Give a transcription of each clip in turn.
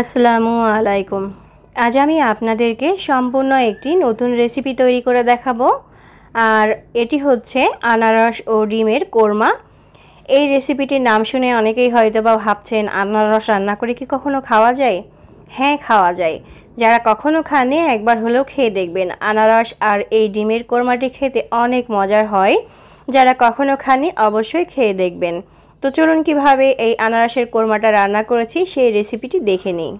আসসালামু আলাইকুম আজ আমি আপনাদেরকে সম্পূর্ণ একটি নতুন রেসিপি তৈরি করে দেখাবো আর এটি হচ্ছে আনারস ও ডিমের কোরমা এই রেসিপিটির নাম শুনে অনেকেই হয়তো বা ভাবছেন আনারস রান্না করে কি কখনো খাওয়া যায় হ্যাঁ খাওয়া যায় যারা কখনো খানে একবার হলেও খেয়ে দেখবেন আনারস আর এই ডিমের কোরমাটি খেতে অনেক মজার হয় যারা কখনো খানি অবশ্যই খেয়ে দেখবেন তো চলুন কিভাবে এই আনারসের কোরমাটা রান্না করেছি সেই রেসিপিটি দেখে নিই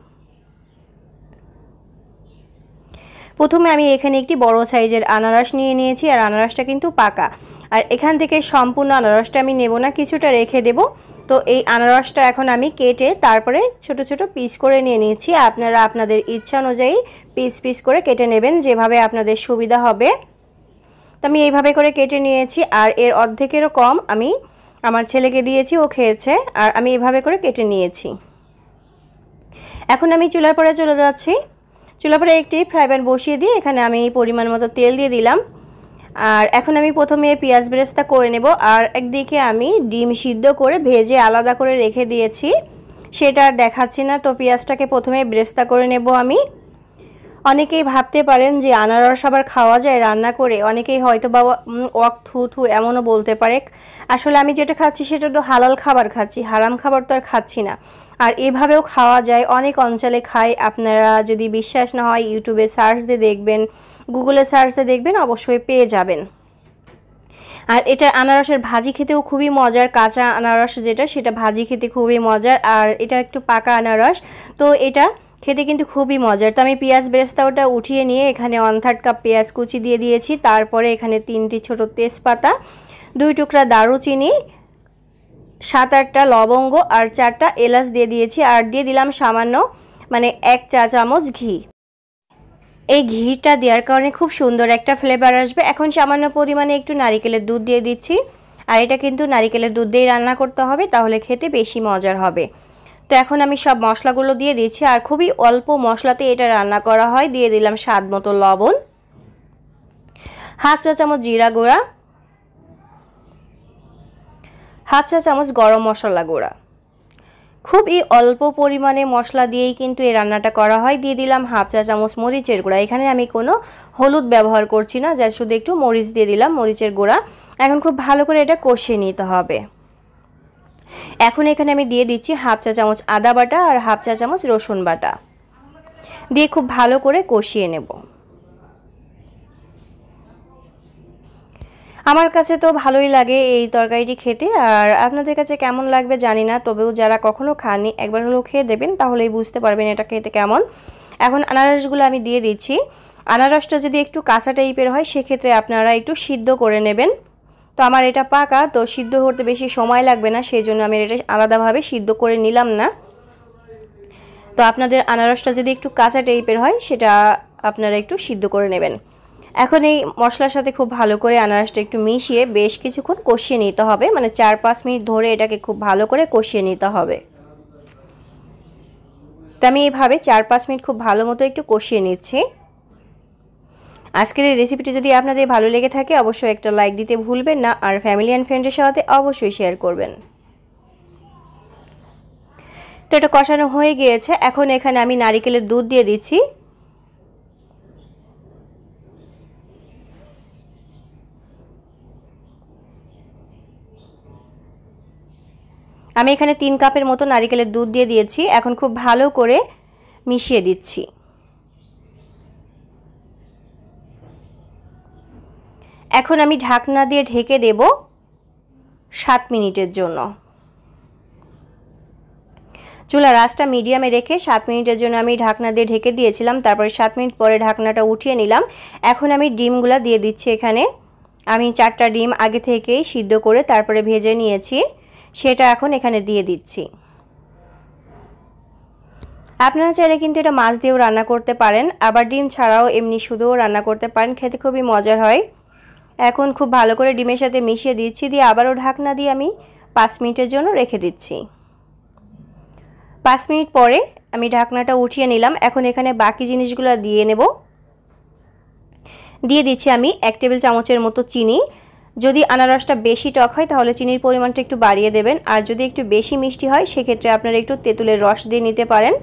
প্রথমে আমি এখানে একটি বড় সাইজের আনারস নিয়ে নিয়েছি আর আনারসটা কিন্তু পাকা আর এখান থেকে সম্পূর্ণ আনারসটা আমি নেব না কিছুটা রেখে দেব তো এই আনারসটা এখন আমি কেটে তারপরে ছোট ছোট পিস করে নিয়ে নিয়েছি আপনারা আপনাদের ইচ্ছা অনুযায়ী পিস পিস করে কেটে নেবেন যেভাবে আপনাদের সুবিধা হবে তো আমি এইভাবে করে কেটে নিয়েছি আর এর অর্ধেকেরও কম আমি আমার ছেলেকে দিয়েছি ও খেয়েছে আর আমি এভাবে করে কেটে নিয়েছি এখন আমি চুলার পরে চলে যাচ্ছি চুলার পরে একটি ফ্রাই প্যান বসিয়ে দিয়ে এখানে আমি পরিমাণ মতো তেল দিয়ে দিলাম আর এখন আমি প্রথমে পেঁয়াজ বেরেস্তা করে নেব আর একদিকে আমি ডিম সিদ্ধ করে ভেজে আলাদা করে রেখে দিয়েছি সেটা আর দেখাচ্ছি না তো পেঁয়াজটাকে প্রথমে ব্রেস্তা করে নেব আমি অনেকেই ভাবতে পারেন যে আনারস আবার খাওয়া যায় রান্না করে অনেকেই হয়তো বা ওয়াক থু থু এমনও বলতে পারে আসলে আমি যেটা খাচ্ছি সেটা তো হালাল খাবার খাচ্ছি হারাম খাবার তো আর খাচ্ছি না আর এভাবেও খাওয়া যায় অনেক অঞ্চলে খায় আপনারা যদি বিশ্বাস না হয় ইউটিউবে সার্চ দিয়ে দেখবেন গুগলে সার্চ দিয়ে দেখবেন অবশ্যই পেয়ে যাবেন আর এটা আনারসের ভাজি খেতেও খুবই মজার কাঁচা আনারস যেটা সেটা ভাজি খেতে খুবই মজার আর এটা একটু পাকা আনারস তো এটা খেতে কিন্তু খুবই মজার তো আমি পেঁয়াজ বেরেস্তা ওটা উঠিয়ে নিয়ে এখানে ওয়ান থার্ড কাপ পেঁয়াজ কুচি দিয়ে দিয়েছি তারপরে এখানে তিনটি ছোট তেজপাতা দুই টুকরা দারুচিনি সাত আটটা লবঙ্গ আর চারটা এলাচ দিয়ে দিয়েছি আর দিয়ে দিলাম সামান্য মানে এক চা চামচ ঘি এই ঘিটা দেওয়ার কারণে খুব সুন্দর একটা ফ্লেভার আসবে এখন সামান্য পরিমাণে একটু নারিকেলের দুধ দিয়ে দিচ্ছি আর এটা কিন্তু নারিকেলের দুধ দিয়েই রান্না করতে হবে তাহলে খেতে বেশি মজার হবে তো এখন আমি সব মশলাগুলো দিয়ে দিয়েছি আর খুবই অল্প মশলাতে এটা রান্না করা হয় দিয়ে দিলাম স্বাদ মতো লবণ হাফ চা চামচ জিরা গুঁড়া হাফ চা চামচ গরম মশলা গুঁড়া খুবই অল্প পরিমাণে মশলা দিয়েই কিন্তু এই রান্নাটা করা হয় দিয়ে দিলাম হাফ চা চামচ মরিচের গুঁড়া এখানে আমি কোনো হলুদ ব্যবহার করছি না যা শুধু একটু মরিচ দিয়ে দিলাম মরিচের গুঁড়া এখন খুব ভালো করে এটা কষিয়ে নিতে হবে এখন এখানে আমি দিয়ে দিচ্ছি হাফ চা চামচ আদা বাটা আর হাফ চা চামচ রসুন বাটা দিয়ে খুব ভালো করে কষিয়ে নেব আমার কাছে তো ভালোই লাগে এই তরকারিটি খেতে আর আপনাদের কাছে কেমন লাগবে জানি না তবেও যারা কখনো খাননি একবার হলেও খেয়ে দেবেন তাহলেই বুঝতে পারবেন এটা খেতে কেমন এখন আনারসগুলো আমি দিয়ে দিচ্ছি আনারসটা যদি একটু কাঁচা টাইপের হয় সেক্ষেত্রে আপনারা একটু সিদ্ধ করে নেবেন তো আমার এটা পাকা তো সিদ্ধ হতে বেশি সময় লাগবে না সেই জন্য আমি এটা আলাদাভাবে সিদ্ধ করে নিলাম না তো আপনাদের আনারসটা যদি একটু কাঁচা টাইপের হয় সেটা আপনারা একটু সিদ্ধ করে নেবেন এখন এই মশলার সাথে খুব ভালো করে আনারসটা একটু মিশিয়ে বেশ কিছুক্ষণ কষিয়ে নিতে হবে মানে চার পাঁচ মিনিট ধরে এটাকে খুব ভালো করে কষিয়ে নিতে হবে তো আমি এইভাবে চার পাঁচ মিনিট খুব ভালো মতো একটু কষিয়ে নিচ্ছি আজকের এই রেসিপিটি যদি আপনাদের ভালো লেগে থাকে অবশ্যই একটা লাইক দিতে ভুলবেন না আর ফ্যামিলি অ্যান্ড ফ্রেন্ডের সাথে অবশ্যই শেয়ার করবেন তো এটা কষানো হয়ে গিয়েছে এখন এখানে আমি নারিকেলের দুধ দিয়ে দিচ্ছি আমি এখানে তিন কাপের মতো নারিকেলের দুধ দিয়ে দিয়েছি এখন খুব ভালো করে মিশিয়ে দিচ্ছি এখন আমি ঢাকনা দিয়ে ঢেকে দেব সাত মিনিটের জন্য চুলা রাসটা মিডিয়ামে রেখে সাত মিনিটের জন্য আমি ঢাকনা দিয়ে ঢেকে দিয়েছিলাম তারপরে সাত মিনিট পরে ঢাকনাটা উঠিয়ে নিলাম এখন আমি ডিমগুলা দিয়ে দিচ্ছি এখানে আমি চারটা ডিম আগে থেকেই সিদ্ধ করে তারপরে ভেজে নিয়েছি সেটা এখন এখানে দিয়ে দিচ্ছি আপনারা চাইলে কিন্তু এটা মাছ দিয়েও রান্না করতে পারেন আবার ডিম ছাড়াও এমনি শুধুও রান্না করতে পারেন খেতে খুবই মজার হয় এখন খুব ভালো করে ডিমের সাথে মিশিয়ে দিচ্ছি দিয়ে আবারও ঢাকনা দিয়ে আমি পাঁচ মিনিটের জন্য রেখে দিচ্ছি পাঁচ মিনিট পরে আমি ঢাকনাটা উঠিয়ে নিলাম এখন এখানে বাকি জিনিসগুলো দিয়ে নেব দিয়ে দিচ্ছি আমি এক টেবিল চামচের মতো চিনি যদি আনারসটা বেশি টক হয় তাহলে চিনির পরিমাণটা একটু বাড়িয়ে দেবেন আর যদি একটু বেশি মিষ্টি হয় সেক্ষেত্রে আপনারা একটু তেঁতুলের রস দিয়ে নিতে পারেন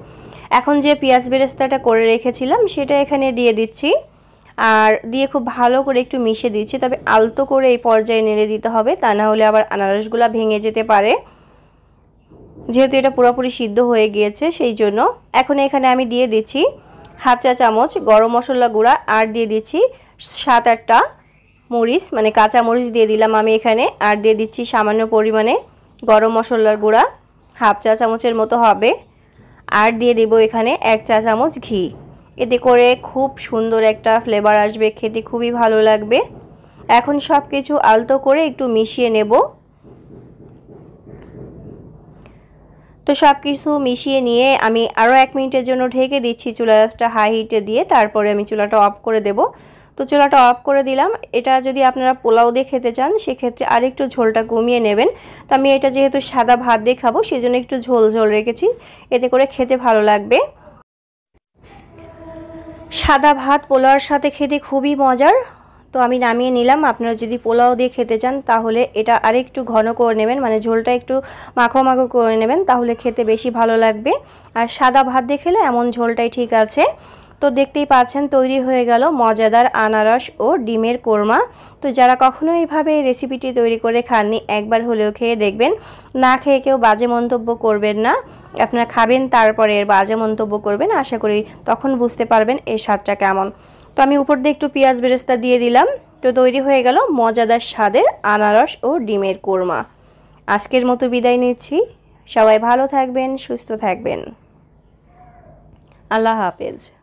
এখন যে পেঁয়াজ বেরেস্তাটা করে রেখেছিলাম সেটা এখানে দিয়ে দিচ্ছি আর দিয়ে খুব ভালো করে একটু মিশে দিচ্ছি তবে আলতো করে এই পর্যায়ে নেড়ে দিতে হবে তা না হলে আবার আনারসগুলা ভেঙে যেতে পারে যেহেতু এটা পুরোপুরি সিদ্ধ হয়ে গিয়েছে সেই জন্য এখন এখানে আমি দিয়ে দিচ্ছি হাফ চা চামচ গরম মশলা গুঁড়া আর দিয়ে দিচ্ছি সাত আটটা মরিচ মানে কাঁচা মরিচ দিয়ে দিলাম আমি এখানে আর দিয়ে দিচ্ছি সামান্য পরিমাণে গরম মশলার গুঁড়া হাফ চা চামচের মতো হবে আর দিয়ে দেব এখানে এক চা চামচ ঘি এতে করে খুব সুন্দর একটা ফ্লেভার আসবে খেতে খুবই ভালো লাগবে এখন সব কিছু আলতো করে একটু মিশিয়ে নেব তো সব কিছু মিশিয়ে নিয়ে আমি আরও এক মিনিটের জন্য ঢেকে দিচ্ছি চুলা গাছটা হাই হিটে দিয়ে তারপরে আমি চুলাটা অফ করে দেব তো চুলাটা অফ করে দিলাম এটা যদি আপনারা পোলাও দিয়ে খেতে চান সেক্ষেত্রে আরেকটু ঝোলটা কমিয়ে নেবেন তো আমি এটা যেহেতু সাদা ভাত দিয়ে খাবো জন্য একটু ঝোল ঝোল রেখেছি এতে করে খেতে ভালো লাগবে সাদা ভাত পোলাওয়ার সাথে খেতে খুবই মজার তো আমি নামিয়ে নিলাম আপনারা যদি পোলাও দিয়ে খেতে চান তাহলে এটা আর একটু ঘন করে নেবেন মানে ঝোলটা একটু মাখো মাখো করে নেবেন তাহলে খেতে বেশি ভালো লাগবে আর সাদা ভাত দিয়ে খেলে এমন ঝোলটাই ঠিক আছে তো দেখতেই পাচ্ছেন তৈরি হয়ে গেল মজাদার আনারস ও ডিমের কোরমা তো যারা কখনো এইভাবে রেসিপিটি তৈরি করে খাননি একবার হলেও খেয়ে দেখবেন না খেয়ে কেউ বাজে মন্তব্য করবেন না আপনারা খাবেন তারপরে এর বাজে মন্তব্য করবেন আশা করি তখন বুঝতে পারবেন এই স্বাদটা কেমন তো আমি উপর দিয়ে একটু পেঁয়াজ বেরেস্তা দিয়ে দিলাম তো তৈরি হয়ে গেল মজাদার স্বাদের আনারস ও ডিমের কোরমা আজকের মতো বিদায় নিচ্ছি সবাই ভালো থাকবেন সুস্থ থাকবেন আল্লাহ হাফেজ